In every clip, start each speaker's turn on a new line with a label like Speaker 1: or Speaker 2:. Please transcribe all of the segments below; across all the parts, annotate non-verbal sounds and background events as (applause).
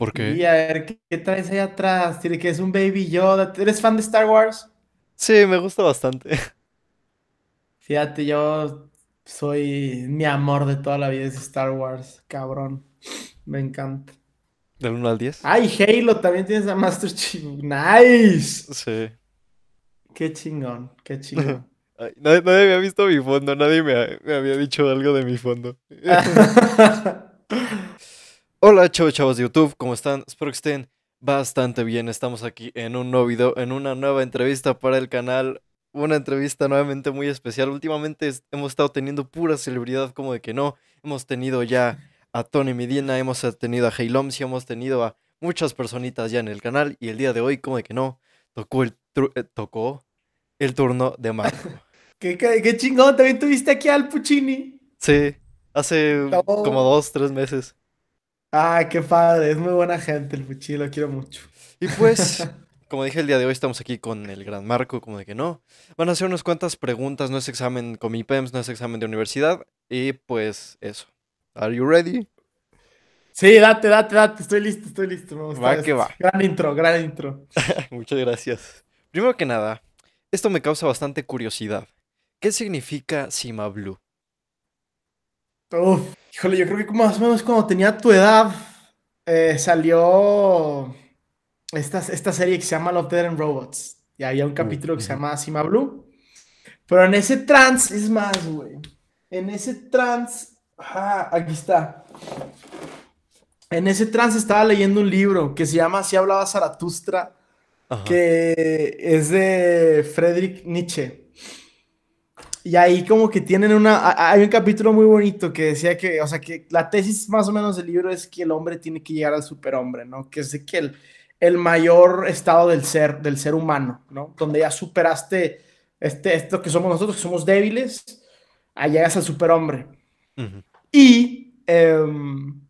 Speaker 1: Porque...
Speaker 2: Y a ver, ¿qué, traes ahí atrás? Tiene que es un Baby Yoda. ¿Eres fan de Star Wars? Sí, me gusta bastante. (laughs) Fíjate, yo soy mi amor de toda la vida es Star Wars, cabrón. Me encanta.
Speaker 1: ¿Del 1 al 10? ¡Ay, Halo! También
Speaker 2: tienes a Master Chief. ¡Nice! Sí. Qué chingón, qué (laughs) chingón.
Speaker 1: nadie, había visto mi fondo, nadie me, me había dicho algo de mi fondo. (laughs) Hola chavos chavos de YouTube, ¿cómo están? Espero que estén bastante bien. Estamos aquí en un nuevo video, en una nueva entrevista para el canal. Una entrevista nuevamente muy especial. Últimamente hemos estado teniendo pura celebridad como de que no. Hemos tenido ya a Tony Medina, hemos tenido a Heilomsi, hemos tenido a muchas personitas ya en el canal. Y el día de hoy, como de que no, tocó el, eh, tocó el turno de Marco. (laughs)
Speaker 2: ¿Qué, chingón,
Speaker 1: también tuviste aquí al Puccini. Sí, hace como dos, tres meses.
Speaker 2: Ah, qué padre, es muy buena gente el Puchi, lo quiero mucho.
Speaker 1: Y pues, (laughs) como dije el día de hoy, estamos aquí con el gran Marco, como de que no. Van a hacer unas cuantas preguntas, no es examen con mi PEMS, no es examen de universidad. Y pues eso. ¿Are you ready? Sí, date, date, date, estoy listo, estoy
Speaker 2: listo. va que va. Gran intro,
Speaker 1: gran intro. (laughs) Muchas gracias. Primero que nada, esto me causa bastante curiosidad. ¿Qué significa Cima Blue? híjole, yo
Speaker 2: creo que más o menos cuando tenía tu edad eh, salió esta, esta serie que se llama Love, Dead Robots. Y había un capítulo que se llama Sima Blue. Pero en ese trans, es más, güey. En ese trans. aquí está. En ese trans estaba leyendo un libro que se llama Si hablaba Zaratustra, que es de Friedrich Nietzsche. Y ahí como que tienen una, hay un capítulo muy bonito que decía que, o sea, que la tesis más o menos del libro es que el hombre tiene que llegar al superhombre, ¿no? Que es que el, el mayor estado del ser, del ser humano, ¿no? Donde ya superaste este, esto que somos nosotros, que somos débiles, ahí llegas al superhombre. Y em,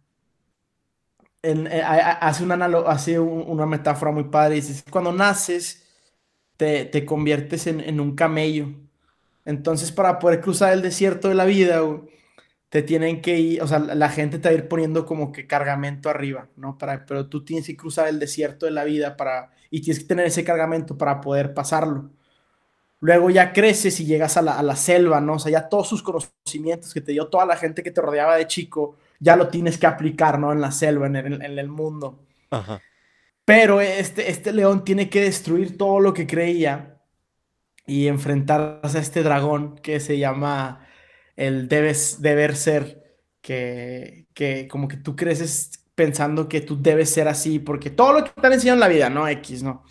Speaker 2: eh, hace, una, hace una metáfora muy padre, dice, cuando naces, te, te conviertes en, en un camello entonces, para poder cruzar el desierto de la vida, te tienen que ir, o sea, la gente te va a ir poniendo como que cargamento arriba, ¿no? Para, pero tú tienes que cruzar el desierto de la vida para, y tienes que tener ese cargamento para poder pasarlo. Luego ya creces y llegas a la, selva, ¿no? O sea, ya todos sus conocimientos que te dio toda la gente que te rodeaba de chico, ya lo tienes que aplicar, ¿no? En la selva, en el, mundo. Pero este, este león tiene que destruir todo lo que creía y enfrentarse a este dragón que se llama el debes, deber ser, que, como que tú creces pensando que tú debes ser así, porque todo lo que te han enseñado en la vida, no X, no.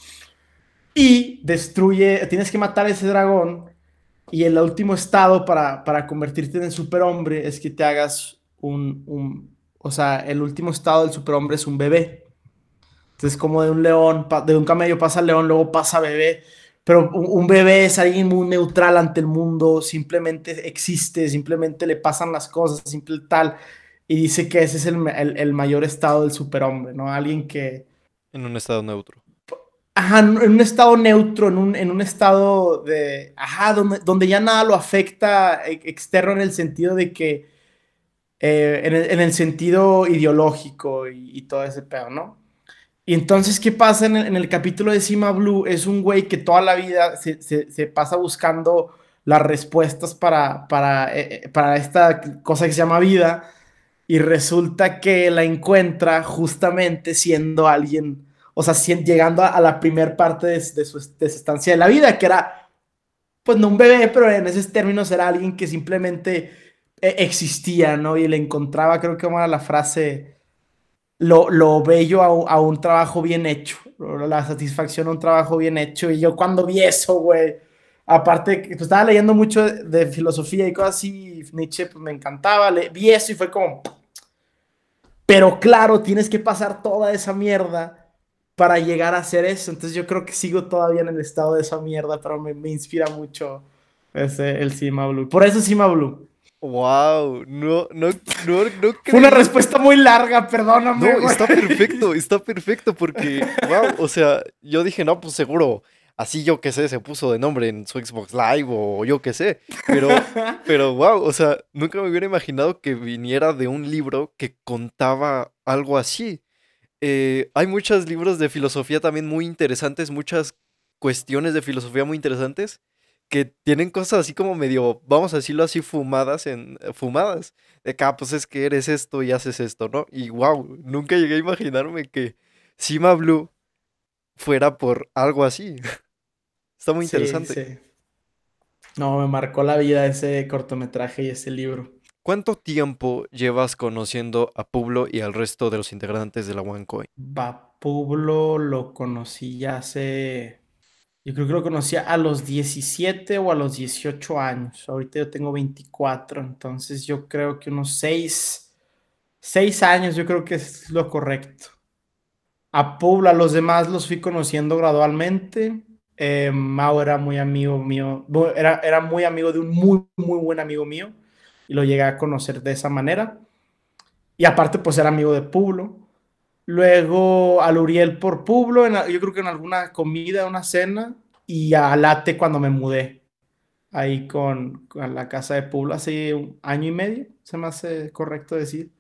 Speaker 2: Y destruye, tienes que matar ese dragón y el último estado para, para convertirte en el superhombre es que te hagas un, un, o sea, el último estado del superhombre es un bebé. Entonces, como de un león, de un camello pasa león, luego pasa bebé, pero un, bebé es alguien muy neutral ante el mundo, simplemente existe, simplemente le pasan las cosas, simple tal. Y dice que ese es el, mayor estado del superhombre, ¿no? Alguien que...
Speaker 1: En un estado neutro.
Speaker 2: Ajá, en un estado neutro, en un, estado de, ajá, donde, ya nada lo afecta e, externo en el sentido de que, eh, en, el, sentido ideológico y, y, todo ese pedo, ¿no? Y entonces, ¿qué pasa en el, capítulo de Cima Blue? Es un güey que toda la vida se, pasa buscando las respuestas para, para, eh, eh, para esta cosa que se llama vida y resulta que la encuentra justamente siendo alguien, o sea, siendo, llegando a, la primer parte de, su, estancia de la vida, que era, pues no un bebé, pero en esos términos era alguien que simplemente eh, existía, ¿no? Y le encontraba, creo que era la frase, lo, lo bello a, un trabajo bien hecho, la satisfacción a un trabajo bien hecho. Y yo cuando vi eso, güey, aparte, pues estaba leyendo mucho de, filosofía y cosas así, y Nietzsche, pues, me encantaba, le, vi eso y fue como... Pero claro, tienes que pasar toda esa mierda para llegar a hacer eso. Entonces yo creo que sigo todavía en el estado de esa mierda, pero me, inspira mucho ese, el Cima Blue. Por eso Cima Blue.
Speaker 1: Wow, no, no, no, no (laughs) Una respuesta muy larga, perdóname. No, está perfecto, (laughs) está perfecto, porque, wow, o sea, yo dije, no, pues seguro, así yo qué sé, se puso de nombre en su Xbox Live o yo qué sé. Pero, (laughs) pero wow, o sea, nunca me hubiera imaginado que viniera de un libro que contaba algo así. Eh, hay muchos libros de filosofía también muy interesantes, muchas cuestiones de filosofía muy interesantes que tienen cosas así como medio, vamos a decirlo así, fumadas en eh, fumadas. De acá, ah, pues es que eres esto y haces esto, ¿no? Y wow, nunca llegué a imaginarme que Sima Blue fuera por algo así. (laughs) Está muy interesante.
Speaker 2: No, me marcó la vida ese cortometraje y ese libro.
Speaker 1: ¿Cuánto tiempo llevas conociendo a Publo y al resto de los integrantes de la OneCoin?
Speaker 2: Va, Publo, lo conocí ya hace yo creo que lo conocía a los 17 o a los 18 años. Ahorita yo tengo 24, entonces yo creo que unos 6, 6 años yo creo que es lo correcto. A Puebla, los demás los fui conociendo gradualmente. Eh, Mau era muy amigo mío, era, era muy amigo de un muy, muy buen amigo mío y lo llegué a conocer de esa manera. Y aparte, pues era amigo de Pueblo luego al Uriel por Pueblo, yo creo que en alguna comida, una cena, y a Late cuando me mudé ahí con, la casa de Pueblo hace un año y medio, se me hace correcto decir.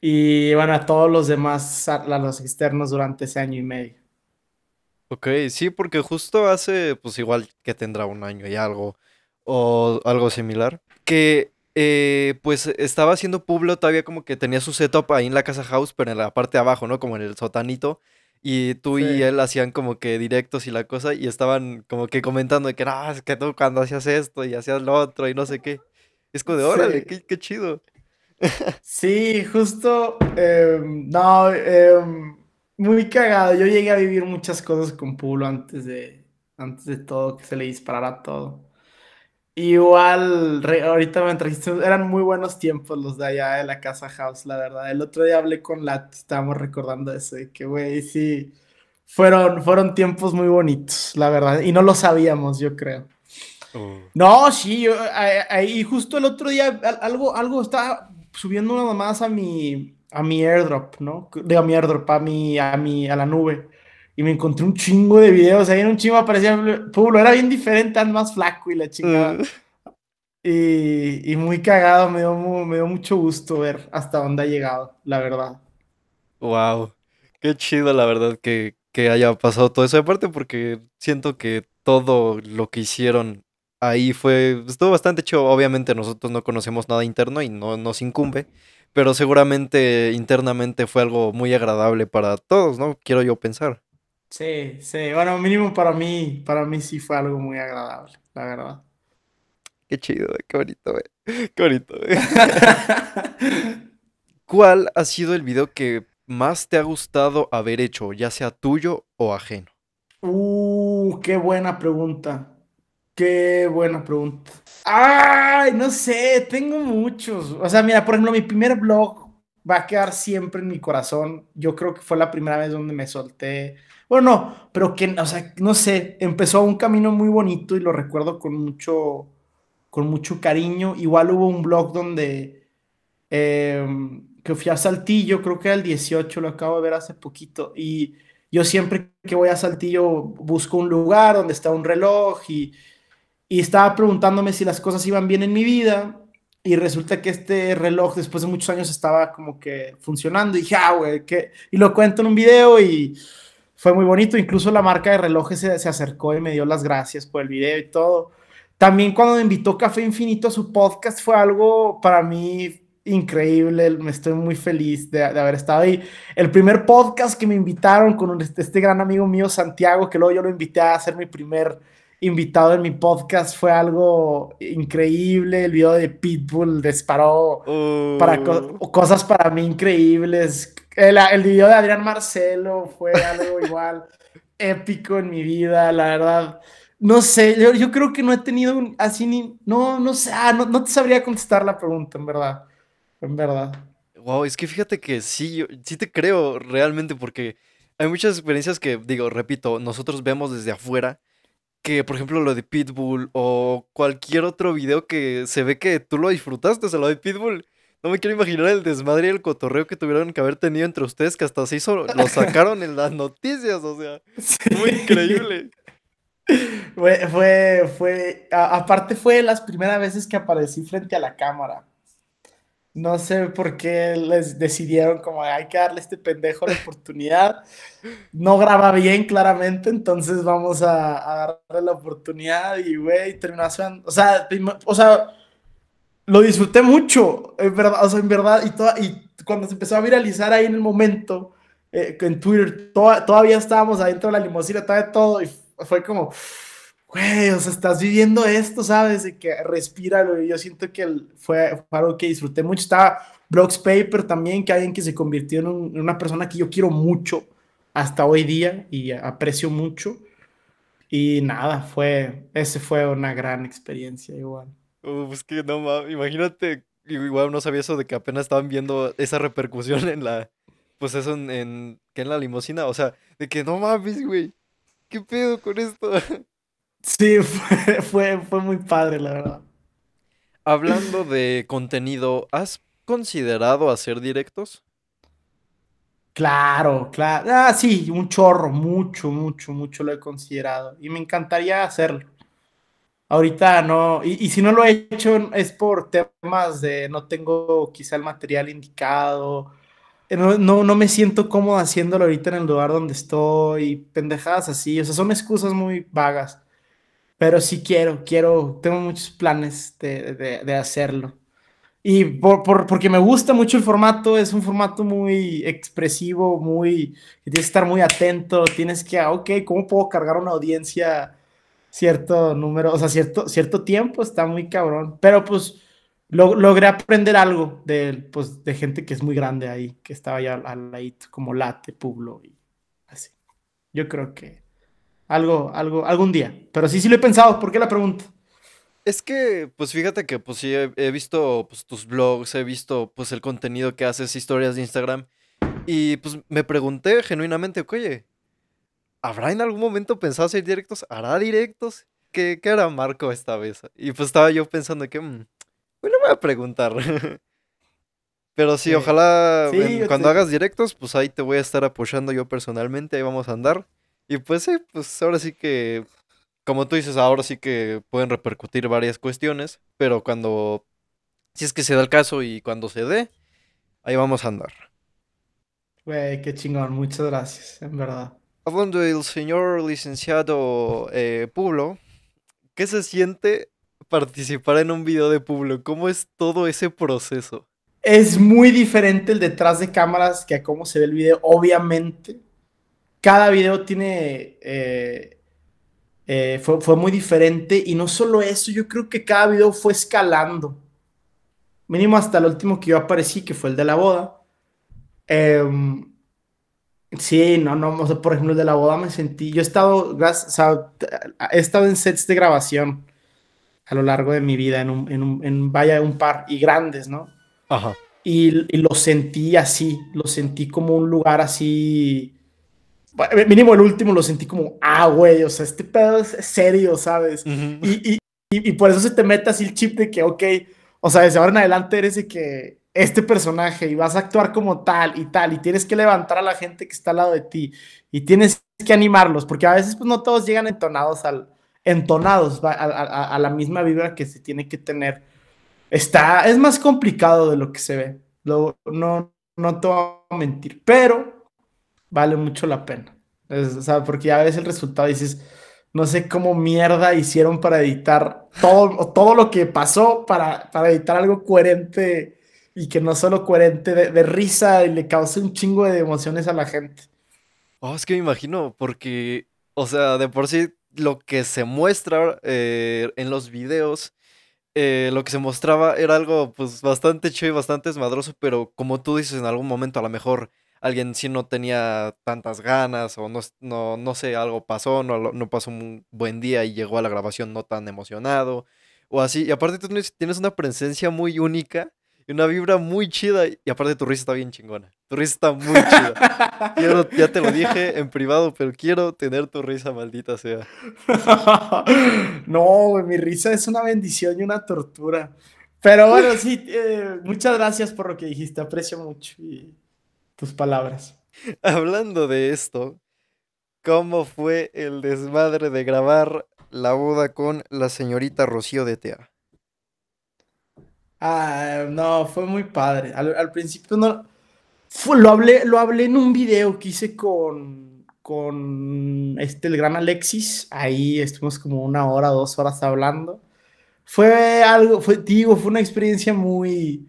Speaker 2: Y bueno, a todos los demás, a los externos durante ese año y medio.
Speaker 1: Ok, sí, porque justo hace, pues igual que tendrá un año y algo, o algo similar, que eh, pues estaba haciendo Publo, todavía como que tenía su setup ahí en la casa house, pero en la parte de abajo, ¿no? Como en el sotanito. Y tú y él hacían como que directos y la cosa, y estaban como que comentando de que, ah, es que tú cuando hacías esto y hacías lo otro y no sé qué. Es como de, órale, qué, chido. (laughs) Sí,
Speaker 2: justo, em, no, em, muy cagado. Yo llegué a vivir muchas cosas con Publo antes de, antes de todo, que se le disparara todo. Igual, ahorita me trajiste, eran muy buenos tiempos los de allá de la casa house, la verdad. El otro día hablé con Lat, estábamos recordando eso, que, güey, sí, fueron, fueron tiempos muy bonitos, la verdad, y no lo sabíamos, yo creo. Mm. No, sí, yo, ahí justo el otro día algo, algo estaba subiendo una más a mi, a mi airdrop, ¿no? Digo, a mi airdrop, a a la nube y me encontré un chingo de videos. Ahí en un chingo aparecía Pulo, era bien diferente, tan más flaco y la chica mm. Y, muy cagado, me dio, me dio mucho gusto ver hasta dónde ha llegado, la verdad.
Speaker 1: Wow, qué chido, la verdad, que, haya pasado todo eso. Aparte, porque siento que todo lo que hicieron ahí fue. Estuvo bastante chido. Obviamente, nosotros no conocemos nada interno y no nos incumbe. Pero seguramente internamente fue algo muy agradable para todos, ¿no? Quiero yo pensar.
Speaker 2: Sí, sí. Bueno, mínimo para mí, para mí sí fue algo muy agradable, la verdad.
Speaker 1: Qué chido, qué bonito, Qué bonito, (laughs) ¿Cuál ha sido el video que más te ha gustado haber hecho, ya sea tuyo o ajeno?
Speaker 2: Uh, qué buena pregunta. Qué buena pregunta. Ay, no sé, tengo muchos. O sea, mira, por ejemplo, mi primer blog va a quedar siempre en mi corazón. Yo creo que fue la primera vez donde me solté. Bueno, no, pero que, o sea, no sé, empezó un camino muy bonito y lo recuerdo con mucho, con mucho cariño. Igual hubo un blog donde em, que fui a Saltillo, creo que era el 18, lo acabo de ver hace poquito. Y yo siempre que voy a Saltillo busco un lugar donde está un reloj y estaba preguntándome si las cosas iban bien en mi vida y resulta que este reloj después de muchos años estaba como que funcionando. Y dije, ah, güey, que... Y lo cuento en un video y fue muy bonito. Incluso la marca de relojes se, se acercó y me dio las gracias por el video y todo. También cuando me invitó Café Infinito a su podcast fue algo para mí increíble, me estoy muy feliz de, haber estado ahí. El primer podcast que me invitaron con este, este, gran amigo mío, Santiago, que luego yo lo invité a hacer mi primer invitado en mi podcast fue algo increíble. El video de Pitbull disparó para uh. cosas para mí increíbles. El, el, video de Adrián Marcelo fue algo (laughs) igual épico en mi vida, la verdad. No sé, yo, creo que no he tenido así ni... No, no sé, ah, no, no te sabría contestar la pregunta, en verdad. En verdad.
Speaker 1: Wow, es que fíjate que sí, yo, sí te creo realmente porque hay muchas experiencias que, digo, repito, nosotros vemos desde afuera que, por ejemplo, lo de Pitbull o cualquier otro video que se ve que tú lo disfrutaste, o sea, lo de Pitbull. No me quiero imaginar el desmadre y el cotorreo que tuvieron que haber tenido entre ustedes, que hasta se hizo, lo sacaron en las noticias, o sea, (laughs) fue muy
Speaker 2: increíble. Fue, fue, aparte fue las primeras veces que aparecí frente a la cámara. No sé por qué les decidieron como hay que darle a este pendejo la oportunidad. No graba bien claramente, entonces vamos a, darle la oportunidad y güey, terminó O sea, o sea, lo disfruté mucho, en verdad, o sea, en verdad, y, toda, y cuando se empezó a viralizar ahí en el momento, eh, en Twitter, todavía estábamos adentro de la limusina, todavía todo, y fue como, güey, o sea, estás viviendo esto, ¿sabes? De que respíralo. Y yo siento que fue, algo que disfruté mucho. Estaba Blox Paper también, que alguien que se convirtió en, una persona que yo quiero mucho hasta hoy día y aprecio mucho. Y nada, fue, ese fue una gran experiencia igual.
Speaker 1: Uh, pues que no mames, imagínate, igual no sabía eso de que apenas estaban viendo esa repercusión en la, pues eso en, en que en la limusina, o sea, de que no mames, güey, ¿qué pedo con
Speaker 2: esto? (laughs) Sí, (laughs) fue, fue, muy padre, la verdad.
Speaker 1: Hablando de contenido, ¿has considerado hacer directos?
Speaker 2: Claro, claro. Ah, sí, un chorro, mucho, mucho, mucho lo he considerado. Y me encantaría hacerlo. Ahorita no, y, si no lo he hecho es por temas de no tengo quizá el material indicado, no, no, no, me siento cómodo haciéndolo ahorita en el lugar donde estoy, pendejadas así, o sea, son excusas muy vagas pero sí quiero, quiero, tengo muchos planes de, hacerlo. Y por, porque me gusta mucho el formato, es un formato muy expresivo, muy, tienes que estar muy atento, tienes que, ah, ok, ¿cómo puedo cargar una audiencia cierto número, o sea, cierto, cierto tiempo? Está muy cabrón, pero pues logré aprender algo de, pues, de gente que es muy grande ahí, que estaba ya al, al como Late, Publo y así. Yo creo que algo, algo, algún día. Pero sí, sí lo he pensado. ¿Por qué la pregunta?
Speaker 1: Es que, pues fíjate que, pues sí, he, visto pues, tus blogs, he visto pues el contenido que haces, historias de Instagram. Y pues me pregunté genuinamente, oye, ¿habrá en algún momento pensado hacer directos? ¿Hará directos? ¿Qué, qué hará Marco esta vez? Y pues estaba yo pensando que, mm, pues, voy a preguntar. (laughs) Pero sí, ojalá cuando hagas directos, pues ahí te voy a estar apoyando yo personalmente, ahí vamos a andar. Y pues sí, pues ahora sí que, como tú dices, ahora sí que pueden repercutir varias cuestiones, pero cuando, si es que se da el caso y cuando se dé, ahí vamos a andar.
Speaker 2: Güey, qué chingón, muchas gracias, en verdad.
Speaker 1: Hablando del señor licenciado eh, ¿qué se siente participar en un video de Publo? ¿Cómo es todo ese proceso?
Speaker 2: Es muy diferente el detrás de cámaras que a cómo se ve el video, obviamente cada video tiene... Eh, eh, fue, muy diferente y no solo eso, yo creo que cada video fue escalando. Mínimo hasta el último que yo aparecí, que fue el de la boda. Em, sí, no, no, por ejemplo, el de la boda me sentí, yo he estado, he estado en sets de grabación a lo largo de mi vida, en, un, en, un, vaya un par y grandes, ¿no? Ajá. y, lo sentí así, lo sentí como un lugar así, mínimo el último lo sentí como, ah, güey, o sea, este pedo es serio, ¿sabes? y, por eso se te mete así el chip de que, ok, o sea, desde ahora en adelante eres de que este personaje y vas a actuar como tal y tal y tienes que levantar a la gente que está al lado de ti y tienes que animarlos porque a veces pues no todos llegan entonados al entonados a, la misma vibra que se tiene que tener está es más complicado de lo que se ve lo, no no te voy a mentir pero vale mucho la pena. o sea, porque ya ves el resultado dices, no sé cómo mierda hicieron para editar todo, todo lo que pasó para, para editar algo coherente y que no solo coherente de, risa y le cause un chingo de emociones a la gente.
Speaker 1: Oh, es que me imagino, porque, o sea, de por sí lo que se muestra eh, en los videos, eh, lo que se mostraba era algo pues bastante chido y bastante esmadroso, pero como tú dices en algún momento, a lo mejor alguien sí no tenía tantas ganas o no, no, no sé, algo pasó, no, no pasó un buen día y llegó a la grabación no tan emocionado o así. Y aparte tú tienes una presencia muy única y una vibra muy chida y aparte tu risa está bien chingona. Tu risa está muy chida. ya te lo dije en privado, pero quiero tener tu risa, maldita sea.
Speaker 2: (laughs) no, güey, mi risa es una bendición y una tortura. Pero bueno, sí, eh, muchas gracias por lo que dijiste, aprecio mucho. Y tus palabras.
Speaker 1: Hablando de esto, ¿cómo fue el desmadre de grabar la boda con la señorita Rocío de Tea?
Speaker 2: Ah, no, fue muy padre. Al, principio no. lo, hablé, lo hablé en un video que hice con, con este, el gran Alexis. Ahí estuvimos como una hora, dos horas hablando. Fue algo, fue, digo, fue una experiencia muy,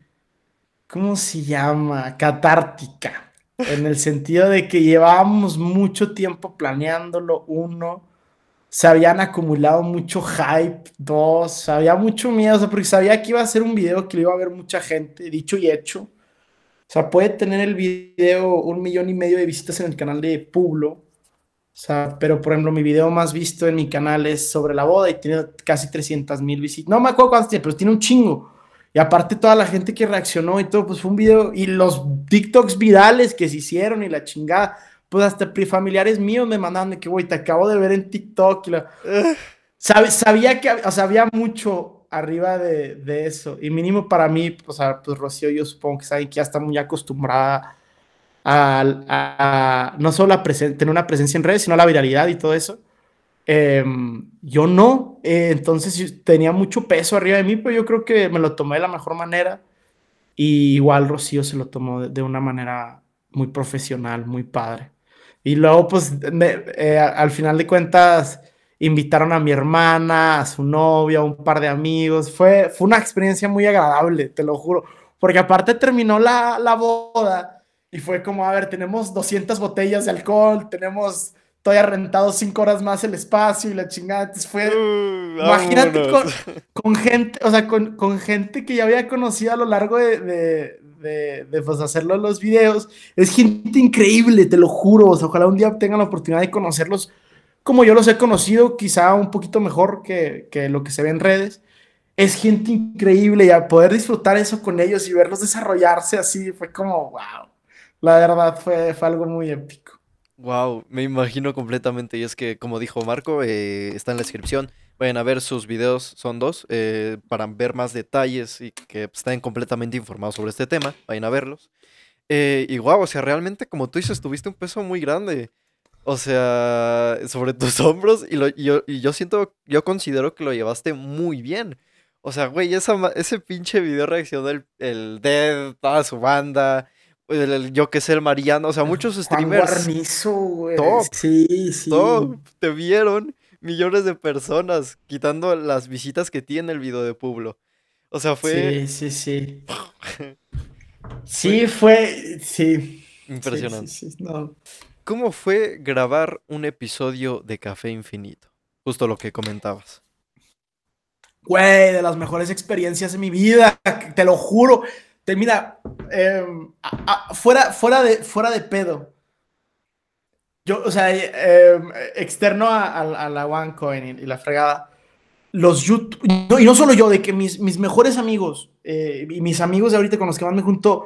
Speaker 2: ¿cómo se llama? Catártica, en el sentido de que llevábamos mucho tiempo planeándolo, uno, se habían acumulado mucho hype, dos, había mucho miedo, o sea, porque sabía que iba a ser un video que lo iba a ver mucha gente, dicho y hecho. O sea, puede tener el video un millón y medio de visitas en el canal de Publo, O sea, pero por ejemplo, mi video más visto en mi canal es sobre la boda y tiene casi 300 mil visitas. No me acuerdo cuántas tiene, pero tiene un chingo. Y aparte toda la gente que reaccionó y todo, pues fue un video. Y los TikToks virales que se hicieron y la chingada. Pues hasta familiares míos me mandaban de que, güey, te acabo de ver en TikTok. Y la... sabía que o sea, había mucho arriba de, eso. Y mínimo para mí, pues Rocío, yo supongo que sabe que ya está muy acostumbrada a, no solo a tener una presencia en redes, sino a la viralidad y todo eso. Em, yo no, eh, entonces tenía mucho peso arriba de mí, pero yo creo que me lo tomé de la mejor manera. Y igual Rocío se lo tomó de, una manera muy profesional, muy padre. Y luego, pues, eh, al final de cuentas, invitaron a mi hermana, a su novia, a un par de amigos. Fue, fue una experiencia muy agradable, te lo juro. Porque aparte terminó la, la boda y fue como, a ver, tenemos 200 botellas de alcohol, tenemos todavía rentado cinco horas más el espacio y la chingada. fue. Mm, ah, imagínate (laughs) con, gente, o sea, con, con, gente que ya había conocido a lo largo de, de, de, pues, hacerlo los videos. Es gente increíble, te lo juro. O sea, ojalá un día tengan la oportunidad de conocerlos como yo los he conocido, quizá un poquito mejor que, que lo que se ve en redes. Es gente increíble y a poder disfrutar eso con ellos y verlos desarrollarse así fue como wow. La verdad fue, fue algo muy épico.
Speaker 1: Wow, me imagino completamente. Y es que, como dijo Marco, eh, está en la descripción. Vayan a ver sus videos, son dos, eh, para ver más detalles y que estén completamente informados sobre este tema. Vayan a verlos. Eh, y wow, o sea, realmente, como tú dices, tuviste un peso muy grande. O sea, sobre tus (laughs) hombros. Y, lo, y yo, yo siento, yo considero que lo llevaste muy bien. O sea, güey, ese pinche video reaccionó el, el Dead, toda su banda yo que sé, el Mariano, o sea, muchos streamers. Juan Guarnizo, güey. sí, sí. te vieron millones de personas, quitando las visitas que tiene el video de Pueblo. O sea, fue.
Speaker 2: Sí, sí, sí. sí, fue.
Speaker 1: Sí. Impresionante. ¿Cómo fue grabar un episodio de Café Infinito? Justo lo que comentabas.
Speaker 2: Güey, de las mejores experiencias de mi vida, te lo juro. Este, mira, em, fuera, fuera, de, fuera de pedo. Yo, o sea, em, externo a, la OneCoin y, la fregada. Los YouTube, y no solo yo, de que mis, mis mejores amigos eh, y mis amigos de ahorita con los que más me junto,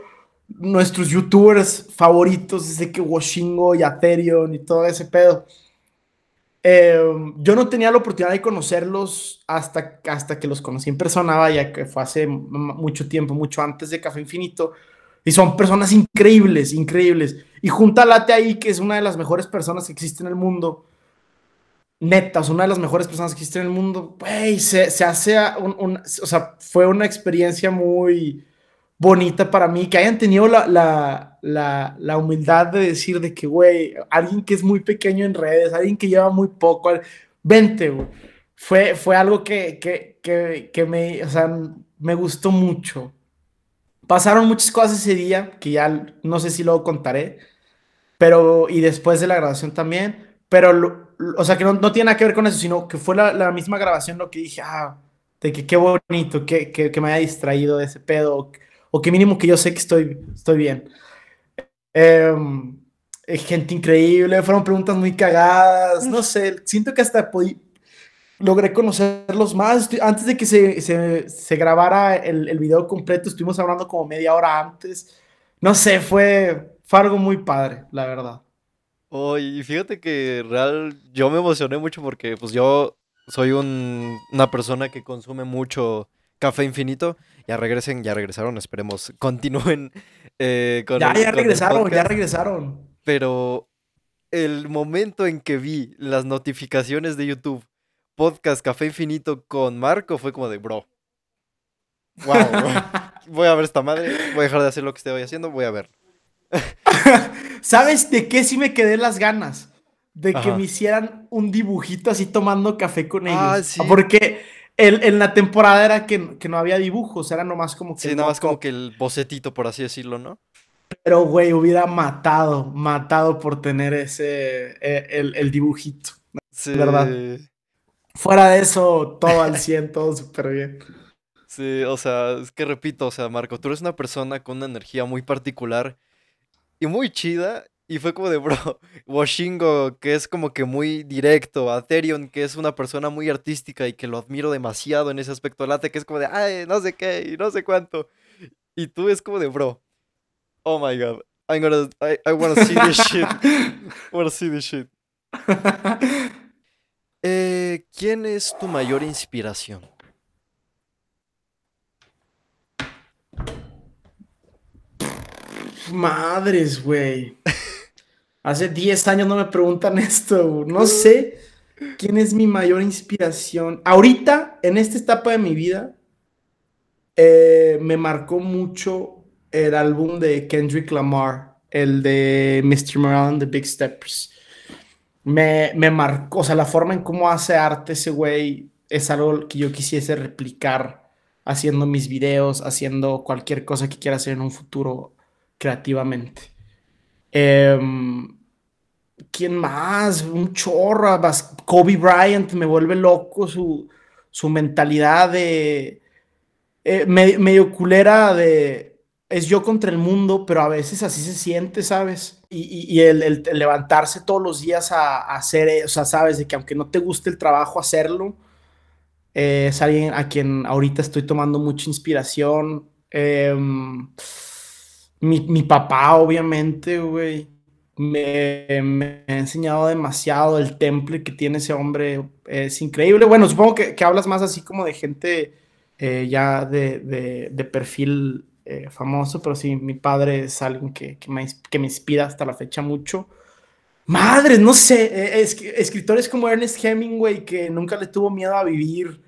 Speaker 2: nuestros YouTubers favoritos, desde que Washingo y Aterion y todo ese pedo Em, yo no tenía la oportunidad de conocerlos hasta, hasta que los conocí en persona, vaya, que fue hace mucho tiempo, mucho antes de Café Infinito. Y son personas increíbles, increíbles. Y junta Late ahí, que es una de las mejores personas que existe en el mundo. Neta, es una de las mejores personas que existe en el mundo. Güey, se, hace un, un, O sea, fue una experiencia muy bonita para mí que hayan tenido la, la la, humildad de decir de que, güey, alguien que es muy pequeño en redes, alguien que lleva muy poco, al... vente, güey. Fue, fue algo que, me, me gustó mucho. Pasaron muchas cosas ese día, que ya no sé si luego contaré, pero, y después de la grabación también, pero, o sea, que no, tiene nada que ver con eso, sino que fue la, misma grabación lo que dije, ah, de que qué bonito, que, me haya distraído de ese pedo, o, o que mínimo que yo sé que estoy, estoy bien. Em, eh, gente increíble, fueron preguntas muy cagadas, no sé, siento que hasta logré conocerlos más. Antes de que se, se, grabara el, el, video completo, estuvimos hablando como media hora antes. No sé, fue, algo muy padre, la verdad.
Speaker 1: Oh, y fíjate que real, yo me emocioné mucho porque pues yo soy una persona que consume mucho café infinito ya regresen, ya regresaron, esperemos continúen eh, con... Ya, ya regresaron, ya regresaron. Pero el momento en que vi las notificaciones de YouTube, podcast Café Infinito con Marco, fue como de, bro, wow, bro, (laughs) voy a ver esta madre, voy a dejar de hacer lo que estoy haciendo, voy a ver.
Speaker 2: (laughs) ¿Sabes de qué sí me quedé las ganas? De que me hicieran un dibujito así tomando café con ah, ellos. Ah, ¿sí? Porque en la temporada era que, no
Speaker 1: había dibujos, era nomás como que. Sí, nomás como que el bocetito, por así decirlo, ¿no?
Speaker 2: Pero, güey, hubiera matado, matado por tener ese. E, el, dibujito. Sí. ¿Verdad? Fuera de eso, todo al 100, todo súper bien.
Speaker 1: Sí, o sea, es que repito, o sea, Marco, tú eres una persona con una energía muy particular y muy chida y fue como de, bro, (laughs) Washingo, que es como que muy directo, Atherion, que es una persona muy artística y que lo admiro demasiado en ese aspecto, Late, que es como de, ay, no sé qué, y no sé cuánto. Y tú es como de, bro, oh my god, I'm gonna, I, wanna see this shit. I wanna see this shit. (laughs) (laughs) Eh, ¿Quién es tu mayor inspiración? Madres,
Speaker 2: güey. Hace 10 años no me preguntan (laughs) esto, no sé quién es mi mayor inspiración. Ahorita, en esta etapa de mi vida, eh, me marcó mucho el álbum de Kendrick Lamar, el de Mr. Moran, The Big Steppers. Me, me marcó, o sea, la forma en cómo hace arte ese güey es algo que yo quisiese replicar haciendo mis videos, haciendo cualquier cosa que quiera hacer en un futuro creativamente. Em, ¿Quién más? Un chorro. Kobe Bryant me vuelve loco su, su mentalidad de eh, medio, culera de es yo contra el mundo, pero a veces así se siente, ¿sabes? Y, el, levantarse todos los días a, hacer, eh, o sea, sabes, de que aunque no te guste el trabajo, hacerlo, eh, es alguien a quien ahorita estoy tomando mucha inspiración. Eh, mi, mi papá, obviamente, güey, me, ha enseñado demasiado. El temple que tiene ese hombre es increíble. Bueno, supongo que, que hablas más así como de gente eh, ya de, de, perfil eh, famoso, pero sí, mi padre es alguien que, que, me, que, me, inspira hasta la fecha mucho. Madre, no sé, eh, escritores como Ernest Hemingway, que nunca le tuvo miedo a vivir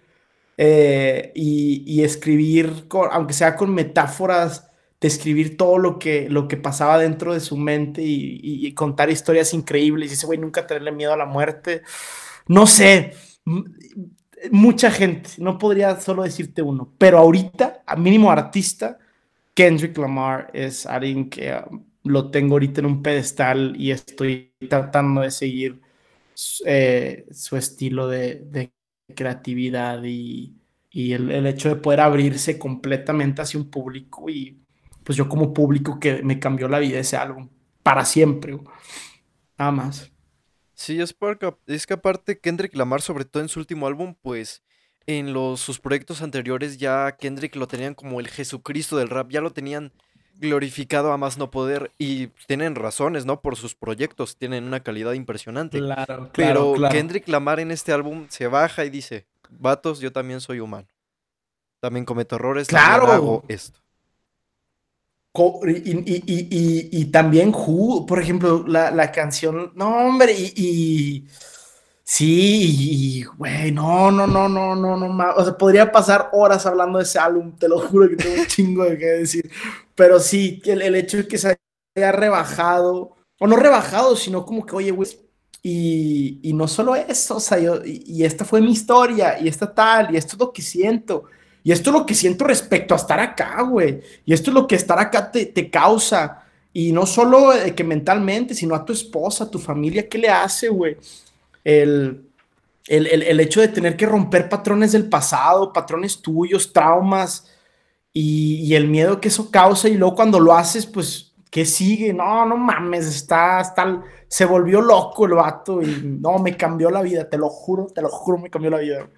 Speaker 2: y, y, escribir, con, aunque sea con metáforas describir todo lo que, lo que pasaba dentro de su mente y, contar historias increíbles. Y ese güey nunca tenerle miedo a la muerte. No sé, mucha gente, no podría solo decirte uno, pero ahorita, a mínimo artista, Kendrick Lamar es alguien que um, lo tengo ahorita en un pedestal y estoy tratando de seguir eh, su estilo de, creatividad y, el, el, hecho de poder abrirse completamente hacia un público y pues yo como público que me cambió la vida ese álbum para siempre, nada más.
Speaker 1: Sí, es, porque, es que aparte Kendrick Lamar, sobre todo en su último álbum, pues en los, sus proyectos anteriores ya Kendrick lo tenían como el Jesucristo del rap, ya lo tenían glorificado a más no poder y tienen razones, ¿no? Por sus proyectos, tienen una calidad impresionante. Claro, claro. Pero Kendrick Lamar en este álbum se baja y dice, vatos, yo también soy humano. También cometo errores, claro. hago esto.
Speaker 2: Y, y, y, y, también por ejemplo, la, la canción, no, hombre, y, sí, y, güey, no, no, no, no, no, no, más o sea, podría pasar horas hablando de ese álbum, te lo (laughs) juro que tengo un chingo de qué decir, pero sí, el, el hecho es que se haya rebajado, o no rebajado, sino como que, oye, güey, y, no solo eso, o sea, yo, y, esta fue mi historia, y esta tal, y esto es lo que siento, y esto es lo que siento respecto a estar acá, güey. Y esto es lo que estar acá te, causa. Y no solo eh, que mentalmente, sino a tu esposa, a tu familia, ¿qué le hace, güey? El, hecho de tener que romper patrones del pasado, patrones tuyos, traumas y, el miedo que eso causa. Y luego cuando lo haces, pues, ¿qué sigue? No, no mames, está, está, se volvió loco el vato y no, me cambió la vida, te lo juro, te lo juro, me cambió la vida.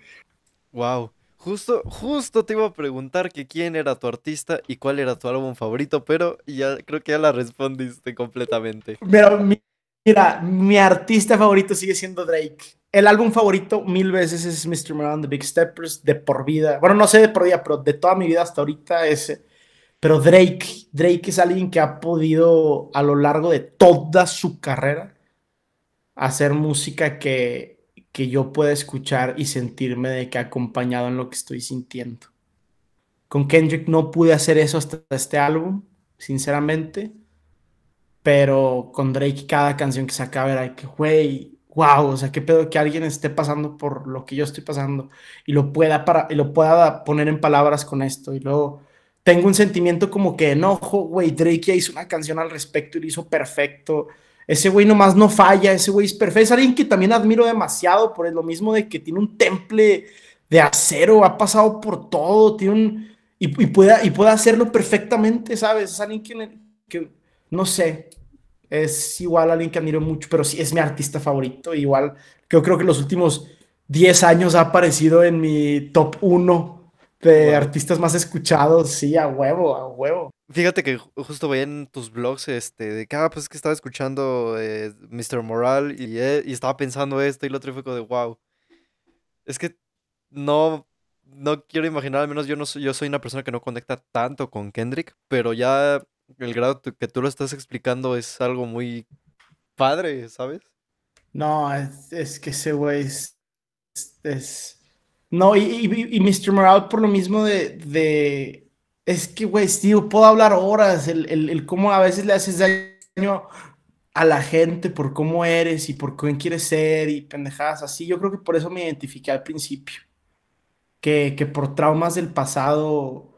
Speaker 1: Wow. Justo, justo te iba a preguntar que quién era tu artista y cuál era tu álbum favorito, pero ya creo que ya la respondiste completamente.
Speaker 2: mira, mi artista favorito sigue siendo Drake. El álbum favorito mil veces es Mr. Moran, The Big Steppers, de por vida. Bueno, no sé de por vida, pero de toda mi vida hasta ahorita es... Pero Drake, Drake es alguien que ha podido a lo largo de toda su carrera hacer música que que yo pueda escuchar y sentirme de que acompañado en lo que estoy sintiendo. Con Kendrick no pude hacer eso hasta este álbum, sinceramente, pero con Drake cada canción que sacaba era que, güey, wow, o sea, qué pedo que alguien esté pasando por lo que yo estoy pasando y lo pueda, para, y lo pueda poner en palabras con esto. Y luego tengo un sentimiento como que enojo, güey, Drake ya hizo una canción al respecto y lo hizo perfecto ese güey nomás no falla, ese güey es perfecto. Es alguien que también admiro demasiado por lo mismo de que tiene un temple de acero, ha pasado por todo, tiene un, y, puede, y puede hacerlo perfectamente, ¿sabes? Es alguien que, no sé, es igual alguien que admiro mucho, pero sí es mi artista favorito. Igual, yo creo que los últimos 10 años ha aparecido en mi top 1 de artistas más escuchados, sí, a huevo, a
Speaker 1: huevo. Fíjate que justo veía en tus blogs este, de que, ah, pues es que estaba escuchando eh, Mr. Moral eh, y, estaba pensando esto y lo otro y fue como de, wow. Es que no, no quiero imaginar, al menos yo, no soy, yo soy una persona que no conecta tanto con Kendrick, pero ya el grado que tú lo estás explicando es algo muy padre, ¿sabes?
Speaker 2: No, es, es que ese güey es, es no, y, y, Mr. Morale por lo mismo de, de... es que, güey, tío, puedo hablar horas, el, el, el, cómo a veces le haces daño a la gente por cómo eres y por quién quieres ser y pendejadas así. Yo creo que por eso me identifiqué al principio, que, que por traumas del pasado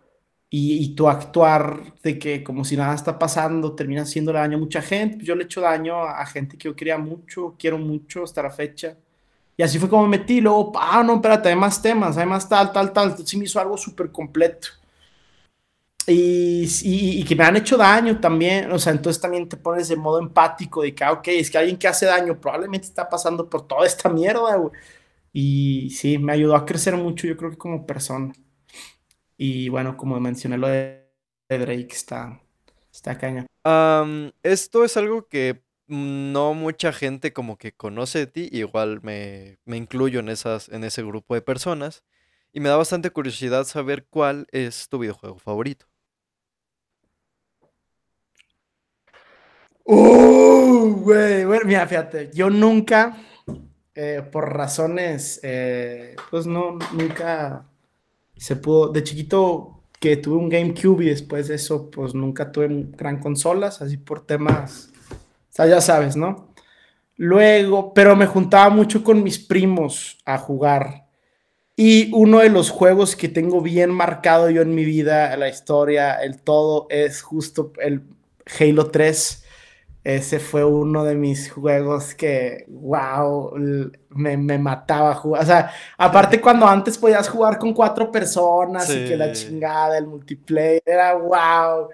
Speaker 2: y, tu actuar de que como si nada está pasando, terminas haciéndole daño a mucha gente. Yo le echo daño a, a gente que yo quería mucho, quiero mucho hasta la fecha y así fue como me metí. Luego, ah, no, espérate, hay más temas, hay más tal, tal, tal. Entonces me hizo algo súper completo. Y, y, que me han hecho daño también. O sea, entonces también te pones de modo empático de que, ah, ok, es que alguien que hace daño probablemente está pasando por toda esta mierda, güey. Y sí, me ayudó a crecer mucho, yo creo que como persona. Y bueno, como mencioné lo de, Drake, está, está caña.
Speaker 1: esto es algo que no mucha gente como que conoce de ti, igual me, incluyo en, esas, en ese grupo de personas, y me da bastante curiosidad saber cuál es tu videojuego favorito.
Speaker 2: ¡Uh, güey! Bueno, mira, fíjate, yo nunca, eh, por razones, eh, pues no, nunca se pudo, de chiquito que tuve un GameCube y después de eso, pues nunca tuve gran consolas, así por temas o sea, ya sabes, ¿no? Luego, pero me juntaba mucho con mis primos a jugar. Y uno de los juegos que tengo bien marcado yo en mi vida, la historia, el todo, es justo el Halo 3. Ese fue uno de mis juegos que, wow, me, me mataba jugar. O sea, aparte cuando antes podías jugar con cuatro personas y que la chingada, el multiplayer, era wow.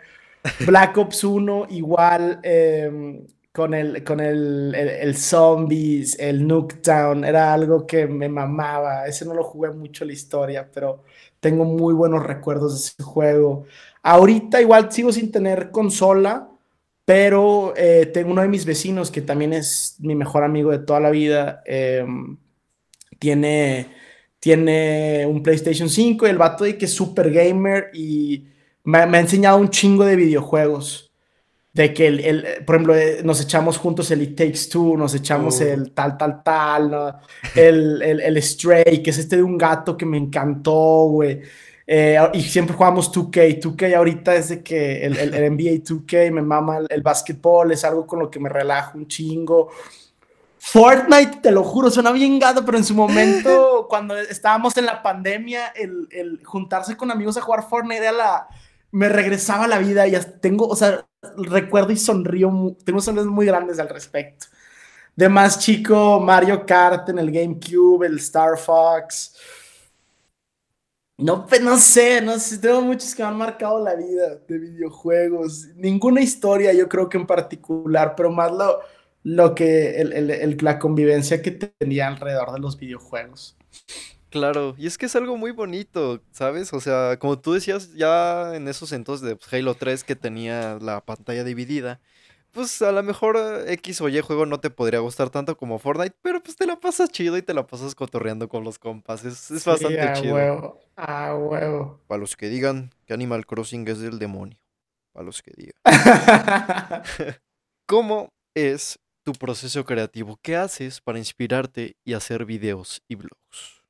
Speaker 2: Black Ops 1 igual, em, con el, con el, Zombies, el Nuketown, era algo que me mamaba. Ese no lo jugué mucho la historia, pero tengo muy buenos recuerdos de ese juego. Ahorita igual sigo sin tener consola, pero eh, tengo uno de mis vecinos que también es mi mejor amigo de toda la vida. Em, tiene, tiene un PlayStation 5 y el vato de que es super gamer y me ha enseñado un chingo de videojuegos de que, el, por ejemplo, eh, nos echamos juntos el It Takes Two, nos echamos uh. el tal, tal, tal, el, el, Stray, que es este de un gato que me encantó, güey. Eh, y siempre jugamos 2K. 2K ahorita es de que el, el, NBA 2K me mama el, básquetbol, es algo con lo que me relajo un chingo. Fortnite, te lo juro, suena bien gato, pero en su momento, (laughs) cuando estábamos en la pandemia, el, juntarse con amigos a jugar Fortnite era la, me regresaba a la vida y tengo, o sea, recuerdo y sonrío, tengo sonrisas muy grandes al respecto. De más chico, Mario Kart en el GameCube, el Star Fox. No, pues, no sé, no sé, tengo muchos que me han marcado la vida de videojuegos. Ninguna historia, yo creo que en particular, pero más lo, lo que la convivencia que tenía alrededor de los videojuegos.
Speaker 1: Claro, y es que es algo muy bonito, ¿sabes? O sea, como tú decías ya en esos entonces de pues, Halo 3 que tenía la pantalla dividida, pues a lo mejor eh, X o Y juego no te podría gustar tanto como Fortnite, pero pues te la pasas chido y te la pasas cotorreando con los compas. Es, bastante chido. a Huevo,
Speaker 2: a huevo.
Speaker 1: Para los que digan que Animal Crossing es del demonio. Para los que digan. (laughs) ¿Cómo es tu proceso creativo? ¿Qué haces para inspirarte y hacer videos y blogs?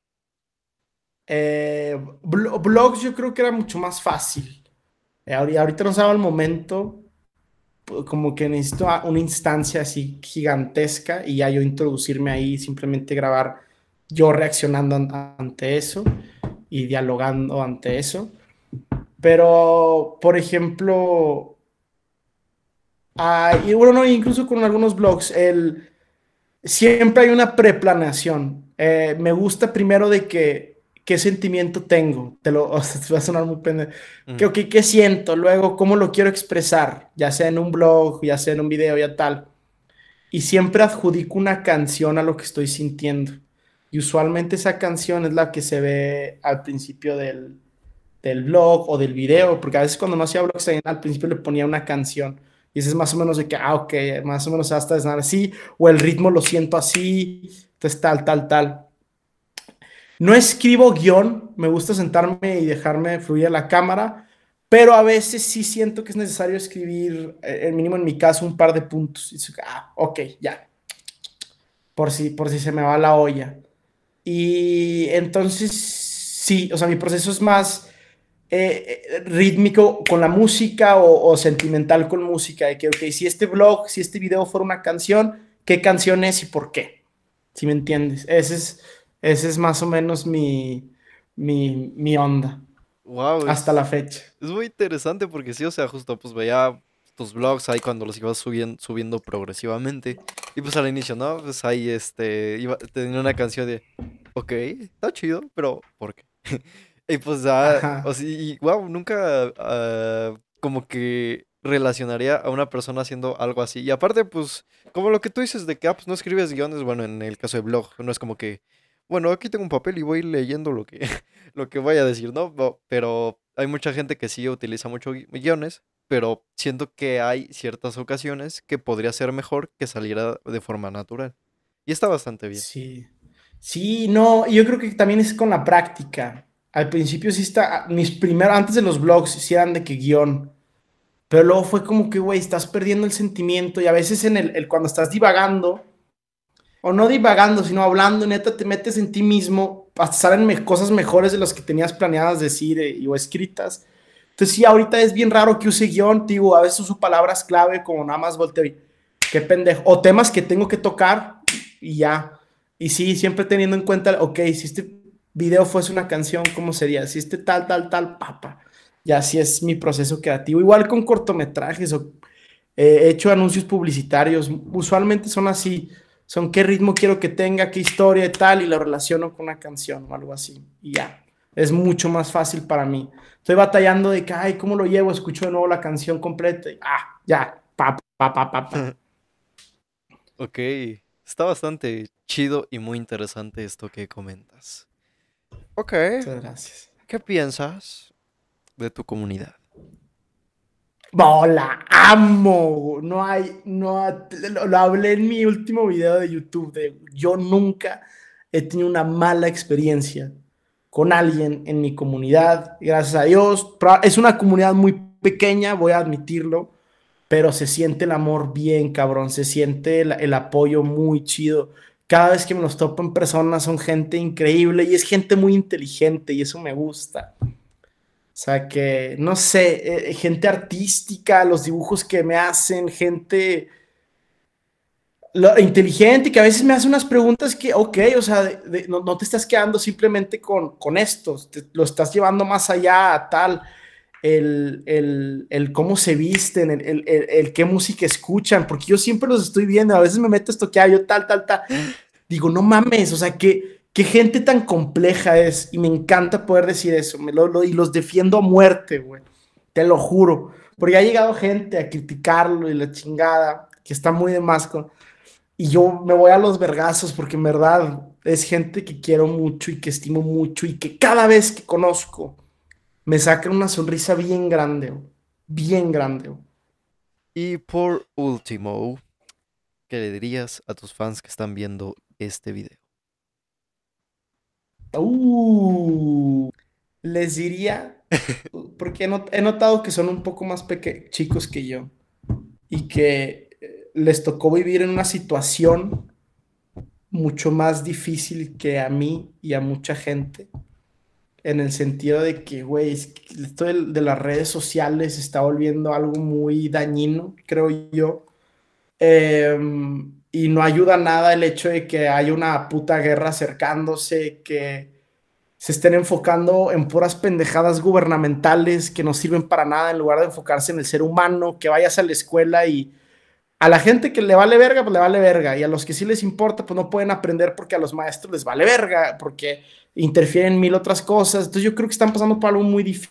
Speaker 2: Eh,
Speaker 1: blogs yo creo que era mucho
Speaker 2: más fácil. Eh, ahorita no estaba el momento, pues, como que necesito una instancia así gigantesca y ya yo introducirme ahí, simplemente grabar yo reaccionando ante eso y dialogando ante eso. Pero, por ejemplo, ah, y incluso con algunos blogs, el, siempre hay una preplanación. Eh, me gusta primero de que qué sentimiento tengo, te lo (laughs) a sonar muy pendejo, qué siento, luego cómo lo quiero expresar, ya sea en un blog, ya sea en un video, ya tal. Y siempre adjudico una canción a lo que estoy sintiendo. Y usualmente esa canción es la que se ve al principio del, del blog o del video, porque a veces cuando no hacía blogs al principio le ponía una canción. Y ese es más o menos de que, ah, ok, más o menos hasta es así, o el ritmo lo siento así, entonces tal, tal, tal. No escribo guión, me gusta sentarme y dejarme fluir a la cámara, pero a veces sí siento que es necesario escribir, eh, el mínimo en mi caso, un par de puntos. Y ah, ok, ya. Por si, por si se me va la olla. Y entonces, sí, o sea, mi proceso es más eh, eh, rítmico con la música o, sentimental con música. De que, ok, si este blog, si este video fuera una canción, ¿qué canción es y por qué? Si me entiendes? Ese es ese es más o menos mi, mi, onda. Hasta la fecha.
Speaker 1: Es muy interesante porque sí, o sea, justo pues veía tus blogs ahí cuando los ibas subiendo, subiendo progresivamente. Y pues al inicio, ¿no? Pues ahí este, tenía una canción de, ok, está chido, pero ¿por qué? (laughs) y pues ya, y wow, nunca ah, como que relacionaría a una persona haciendo algo así. Y aparte, pues, como lo que tú dices de que, ah, pues, no escribes guiones, bueno, en el caso de blog, no es como que bueno, aquí tengo un papel y voy leyendo lo que, (laughs) lo que voy a decir, ¿no? Pero hay mucha gente que sí utiliza mucho guiones, pero siento que hay ciertas ocasiones que podría ser mejor que saliera de forma natural. Y está bastante bien. Sí.
Speaker 2: Sí, no, yo creo que también es con la práctica. Al principio sí está, ah, mis primeros, antes de los blogs, sí eran de que guión. Pero luego fue como que, güey, estás perdiendo el sentimiento y a veces en el cuando estás divagando, o no divagando, sino hablando, neta, te metes en ti mismo, salen cosas mejores de las que tenías planeadas decir eh, o escritas. Entonces, sí, ahorita es bien raro que use guión, tío. a veces uso palabras clave como nada más volteo y qué pendejo, o temas que tengo que tocar y ya. Y sí, siempre teniendo en cuenta, ok, si este video fuese una canción, ¿cómo sería? Si este tal, tal, tal, papa. Y así es mi proceso creativo. Igual con cortometrajes o eh, he hecho anuncios publicitarios, usualmente son así son qué ritmo quiero que tenga, qué historia y tal, y lo relaciono con una canción o algo así. Y ya, es mucho más fácil para mí. Estoy batallando de que, ay, ¿cómo lo llevo? Escucho de nuevo la canción completa y, ah, ya,
Speaker 1: (laughs) ok, está bastante chido y muy interesante esto que comentas. Ok. Muchas gracias. ¿Qué piensas de tu comunidad?
Speaker 2: hola amo. No hay, no, lo, hablé en mi último video de YouTube. yo nunca he tenido una mala experiencia con alguien en mi comunidad. Gracias a Dios. Es una comunidad muy pequeña, voy a admitirlo, pero se siente el amor bien, cabrón. Se siente el, apoyo muy chido. Cada vez que me los topo en persona son gente increíble y es gente muy inteligente y eso me gusta. O sea, que, no sé, eh, gente artística, los dibujos que me hacen, gente inteligente, que a veces me hace unas preguntas que, ok, o sea, no, te estás quedando simplemente con, con esto, lo estás llevando más allá a tal, el, cómo se visten, el, qué música escuchan, porque yo siempre los estoy viendo, a veces me meto que que yo tal, tal, tal, digo, no mames, o sea, que qué gente tan compleja es. Y me encanta poder decir eso. Me y los defiendo a muerte, güey. Te lo juro. Porque ha llegado gente a criticarlo y la chingada, que está muy de más Y yo me voy a los vergazos porque en verdad es gente que quiero mucho y que estimo mucho y que cada vez que conozco me saca una sonrisa bien grande, bien grande.
Speaker 1: Y por último, ¿qué le dirías a tus fans que están viendo este video?
Speaker 2: Uh. les diría, (laughs) porque he, notado que son un poco más peque chicos que yo y que eh, les tocó vivir en una situación mucho más difícil que a mí y a mucha gente. En el sentido de que, güey, esto de, las redes sociales está volviendo algo muy dañino, creo yo. Em, y no ayuda nada el hecho de que haya una puta guerra acercándose, que se estén enfocando en puras pendejadas gubernamentales que no sirven para nada en lugar de enfocarse en el ser humano, que vayas a la escuela y a la gente que le vale verga, pues le vale verga, y a los que sí les importa, pues no pueden aprender porque a los maestros les vale verga, porque interfieren mil otras cosas. Entonces yo creo que están pasando por algo muy difícil.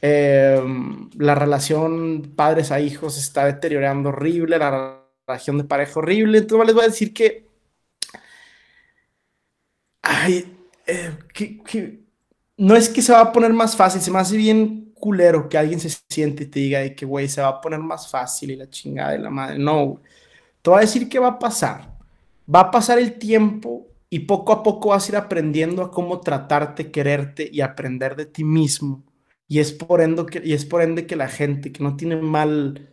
Speaker 2: Em, la relación padres a hijos está deteriorando horrible, la región de pareja horrible. Entonces les voy a decir que... Ay, eh, que, no es que se va a poner más fácil, se me hace bien culero que alguien se siente y te diga de que, güey, se va a poner más fácil y la chingada de la madre. No, Te voy a decir que va a pasar. Va a pasar el tiempo y poco a poco vas a ir aprendiendo a cómo tratarte, quererte y aprender de ti mismo. Y es por ende que, y es por ende que la gente que no tiene mal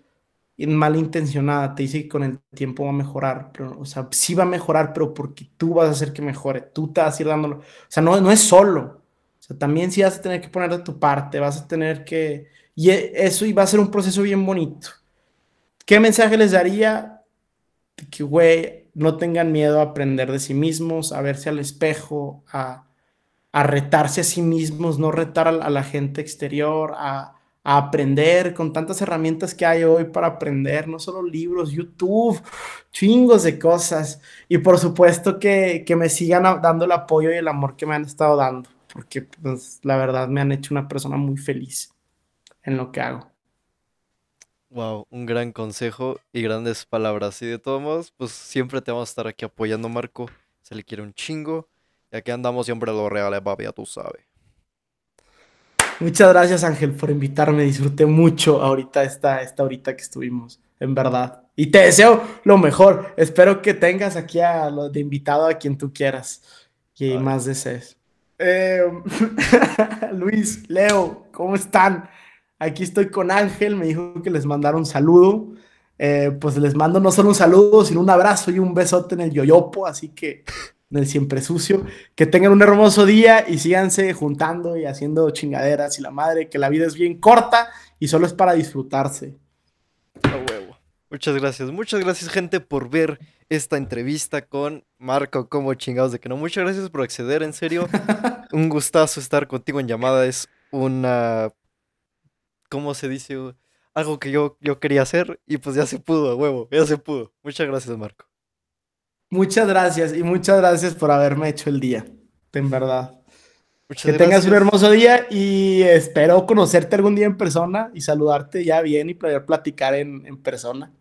Speaker 2: malintencionada, te dice que con el tiempo va a mejorar, pero, o sea, sí va a mejorar, pero porque tú vas a hacer que mejore, tú te vas a ir dándolo, o sea, no, no es solo, o sea, también sí vas a tener que poner de tu parte, vas a tener que, y e, eso y va a ser un proceso bien bonito. ¿Qué mensaje les daría? Que, güey, no tengan miedo a aprender de sí mismos, a verse al espejo, a, a retarse a sí mismos, no retar a la gente exterior, a a aprender con tantas herramientas que hay hoy para aprender, no solo libros, YouTube, chingos de cosas. Y por supuesto que, que me sigan dando el apoyo y el amor que me han estado dando, porque pues, la verdad me han hecho una persona muy feliz en lo que hago.
Speaker 1: Wow, un gran consejo y grandes palabras. Y de todos modos, pues siempre te vamos a estar aquí apoyando, Marco. Se le quiere un chingo. Y aquí andamos siempre a lo real, papi, tú sabes.
Speaker 2: Muchas gracias, Ángel, por invitarme. Disfruté mucho ahorita esta, esta ahorita que estuvimos, en verdad. Y te deseo lo mejor. Espero que tengas aquí a lo de invitado a quien tú quieras y más desees. Em, (laughs) Luis, Leo, ¿cómo están? Aquí estoy con Ángel, me dijo que les mandara un saludo. Eh, pues les mando no solo un saludo, sino un abrazo y un besote en el yoyopo, así que del siempre sucio. Que tengan un hermoso día y síganse juntando y haciendo chingaderas y la madre, que la vida es bien corta y solo es para disfrutarse.
Speaker 1: a huevo. Muchas gracias, muchas gracias gente por ver esta entrevista con Marco como chingados de que no. Muchas gracias por acceder, en serio. (laughs) un gustazo estar contigo en llamada, es una... ¿Cómo se dice? Algo que yo, yo quería hacer y pues ya se pudo, a huevo, ya se pudo. Muchas gracias, Marco.
Speaker 2: Muchas gracias y muchas gracias por haberme hecho el día, en verdad.
Speaker 1: que tengas un hermoso
Speaker 2: día y espero conocerte algún día en persona y saludarte ya bien y poder platicar en, en persona.